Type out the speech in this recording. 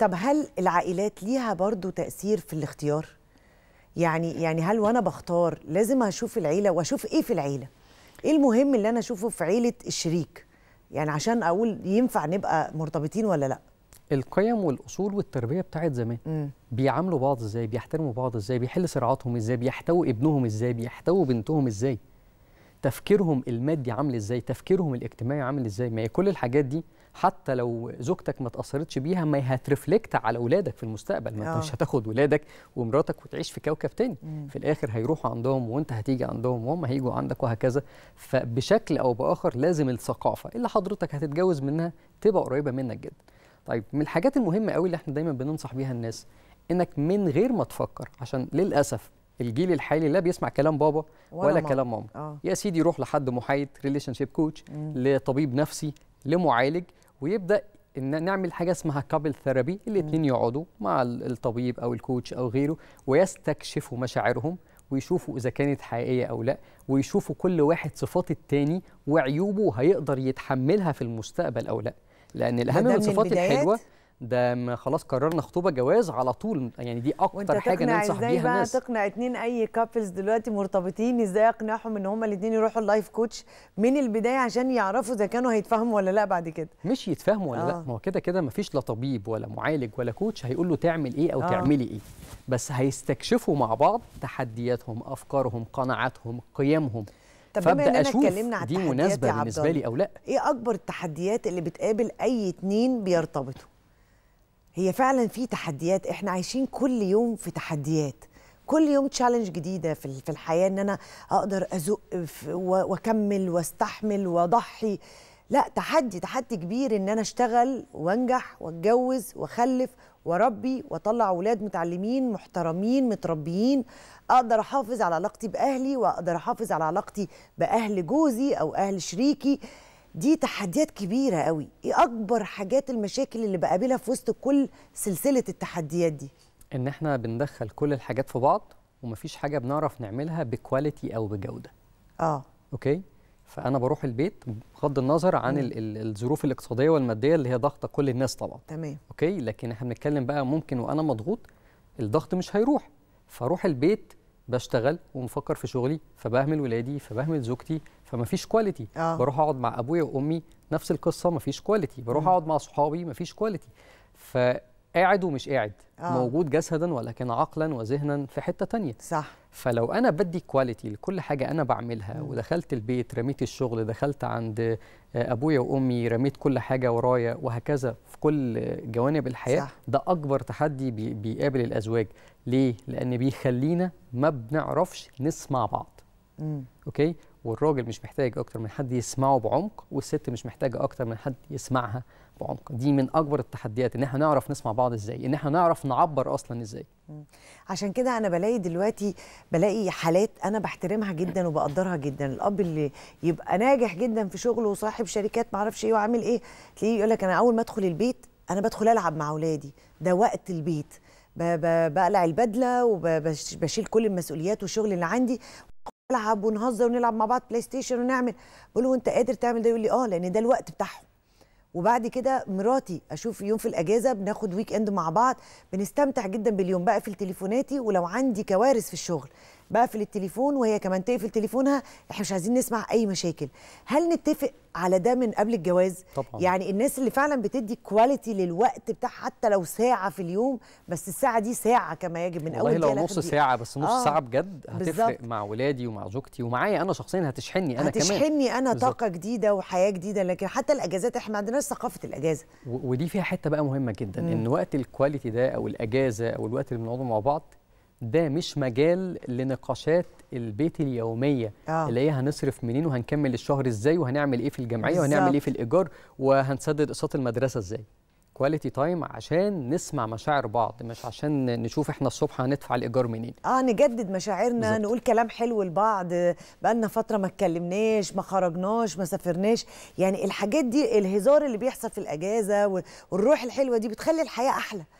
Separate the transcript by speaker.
Speaker 1: طب هل العائلات ليها برضو تأثير في الاختيار؟ يعني يعني هل وانا بختار لازم اشوف العيله واشوف ايه في العيله؟ ايه المهم اللي انا اشوفه في عيله الشريك؟ يعني عشان اقول ينفع نبقى مرتبطين ولا لا؟ القيم
Speaker 2: والاصول والتربيه بتاعت زمان بيعاملوا بعض ازاي؟ بيحترموا بعض ازاي؟ بيحل صراعاتهم ازاي؟ بيحتووا ابنهم ازاي؟ بيحتووا بنتهم ازاي؟ تفكيرهم المادي عامل ازاي تفكيرهم الاجتماعي عامل ازاي ما هي كل الحاجات دي حتى لو زوجتك ما تاثرتش بيها ما هترفلكت على اولادك في المستقبل ما انت مش آه. هتاخد ولادك ومراتك وتعيش في كوكب تاني مم. في الاخر هيروحوا عندهم وانت هتيجي عندهم وهم هيجوا عندك وهكذا فبشكل او باخر لازم الثقافه اللي حضرتك هتتجوز منها تبقى قريبه منك جدا طيب من الحاجات المهمه قوي اللي احنا دايما بننصح بيها الناس انك من غير ما تفكر عشان للاسف الجيل الحالي لا بيسمع كلام بابا ولا, ولا كلام ماما آه. يا سيدي يروح لحد محايد ريليشن شيب كوتش لطبيب نفسي لمعالج ويبدا ان نعمل حاجه اسمها كابل ثيرابي الاثنين يقعدوا مع الطبيب او الكوتش او غيره ويستكشفوا مشاعرهم ويشوفوا اذا كانت حقيقيه او لا ويشوفوا كل واحد صفات التاني وعيوبه هيقدر يتحملها في المستقبل او لا لان الاهم من الصفات الحلوه ده ما خلاص قررنا خطوبه جواز على طول يعني دي اكتر حاجه ننصح بيها الناس بقى
Speaker 1: تقنع اتنين اي كابلز دلوقتي مرتبطين ازاي اقنعهم ان هما الاتنين يروحوا اللايف كوتش من البدايه عشان يعرفوا اذا كانوا هيتفاهموا ولا لا بعد كده مش يتفاهموا ولا آه. لا ما
Speaker 2: هو كده كده ما فيش لا طبيب ولا معالج ولا كوتش هيقول له تعمل ايه او آه. تعملي ايه بس هيستكشفوا مع بعض تحدياتهم افكارهم قناعاتهم قيمهم طب بما اننا اتكلمنا عن دي مناسبه بالنسبه لي او
Speaker 1: لا ايه اكبر التحديات اللي بتقابل اي اتنين بيرتبطوا هي فعلا في تحديات احنا عايشين كل يوم في تحديات كل يوم تشالنج جديده في الحياه ان انا اقدر ازق واكمل واستحمل واضحي لا تحدي تحدي كبير ان انا اشتغل وانجح واتجوز واخلف واربي واطلع اولاد متعلمين محترمين متربيين اقدر احافظ على علاقتي باهلي واقدر احافظ على علاقتي باهل جوزي او اهل شريكي دي تحديات كبيرة قوي إيه أكبر حاجات المشاكل اللي بقابلها في وسط كل سلسلة التحديات دي؟ إن إحنا بندخل كل الحاجات في بعض ومفيش حاجة بنعرف
Speaker 2: نعملها بكواليتي أو بجودة آه أوكي؟ فانا بروح البيت بغض النظر عن ال ال الظروف الاقتصاديه والماديه اللي هي ضاغطه كل الناس طبعا تمام اوكي لكن احنا بنتكلم بقى ممكن وانا مضغوط الضغط مش هيروح فاروح البيت بشتغل ومفكر في شغلي فبهمل ولادي فبهمل زوجتي فمفيش كواليتي آه. بروح اقعد مع ابويا وامي نفس القصه مفيش كواليتي بروح اقعد مع صحابي مفيش كواليتي فقاعد ومش قاعد آه. موجود جسدا ولكن عقلا وذهنا في حته تانية صح فلو انا بدي كواليتي لكل حاجه انا بعملها ودخلت البيت رميت الشغل دخلت عند آه، ابويا وامي رميت كل حاجه ورايا وهكذا في كل جوانب الحياه صح. ده اكبر تحدي بيقابل الازواج ليه لان بيخلينا ما بنعرفش نسمع بعض مم. اوكي والراجل مش محتاج اكتر من حد يسمعه بعمق والست مش محتاجه اكتر من حد يسمعها بعمق دي من اكبر التحديات ان احنا نعرف نسمع بعض ازاي ان
Speaker 1: احنا نعرف نعبر اصلا ازاي عشان كده انا بلاقي دلوقتي بلاقي حالات انا بحترمها جدا وبقدرها جدا الاب اللي يبقى ناجح جدا في شغله وصاحب شركات ما اعرفش ايه وعامل ايه تلاقيه يقول لك انا اول ما ادخل البيت انا بدخل العب مع اولادي ده وقت البيت بقلع البدله وبشيل كل المسؤوليات والشغل اللي عندي نلعب ونهزر ونلعب مع بعض بلاي ستيشن ونعمل بقول له انت قادر تعمل ده يقول لي اه لان ده الوقت بتاعهم وبعد كده مراتي اشوف يوم في الاجازه بناخد ويك اند مع بعض بنستمتع جدا باليوم بقى في تليفوناتي ولو عندي كوارث في الشغل بقفل التليفون وهي كمان تقفل تليفونها احنا مش عايزين نسمع اي مشاكل هل نتفق على ده من قبل الجواز طبعا. يعني الناس اللي فعلا بتدي كواليتي للوقت بتاع حتى لو ساعه في اليوم بس الساعه دي ساعه كما يجب من اول لو نص ساعه بس نص آه. ساعه بجد
Speaker 2: هتفرق بالزبط. مع ولادي ومع زوجتي ومعايا انا شخصيا هتشحني انا هتشحني كمان هتشحني انا بالزبط.
Speaker 1: طاقه جديده وحياه جديده لكن حتى الاجازات احنا ما عندناش ثقافه الاجازه ودي فيها حته بقى مهمه جدا مم. ان وقت
Speaker 2: الكواليتي ده او الاجازه او الوقت اللي بنقعده مع بعض ده مش مجال لنقاشات البيت اليوميه آه. اللي هي هنصرف منين وهنكمل الشهر ازاي وهنعمل ايه في الجمعيه بالزبط. وهنعمل ايه في الايجار وهنسدد اقساط المدرسه ازاي كواليتي تايم عشان نسمع مشاعر بعض مش عشان نشوف احنا الصبح هندفع الايجار منين
Speaker 1: اه نجدد مشاعرنا بالزبط. نقول كلام حلو لبعض بقالنا فتره ما اتكلمناش ما خرجناش ما سافرناش يعني الحاجات دي الهزار اللي بيحصل في الاجازه والروح الحلوه دي بتخلي الحياه احلى